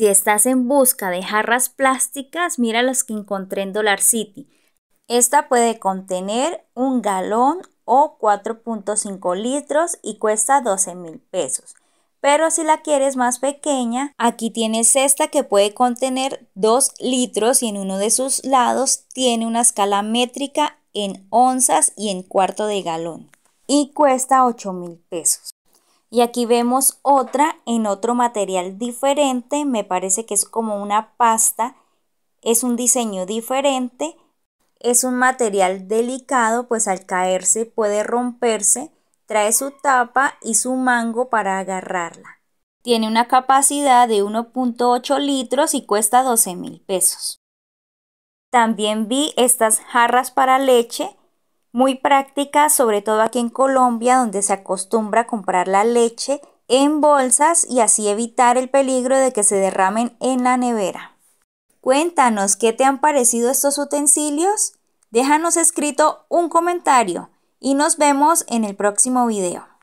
Si estás en busca de jarras plásticas, mira las que encontré en Dollar City. Esta puede contener un galón o 4.5 litros y cuesta 12 mil pesos. Pero si la quieres más pequeña, aquí tienes esta que puede contener 2 litros y en uno de sus lados tiene una escala métrica en onzas y en cuarto de galón. Y cuesta 8 mil pesos. Y aquí vemos otra en otro material diferente, me parece que es como una pasta, es un diseño diferente, es un material delicado, pues al caerse puede romperse, trae su tapa y su mango para agarrarla. Tiene una capacidad de 1.8 litros y cuesta 12 mil pesos. También vi estas jarras para leche, muy práctica, sobre todo aquí en Colombia, donde se acostumbra a comprar la leche en bolsas y así evitar el peligro de que se derramen en la nevera. Cuéntanos qué te han parecido estos utensilios. Déjanos escrito un comentario y nos vemos en el próximo video.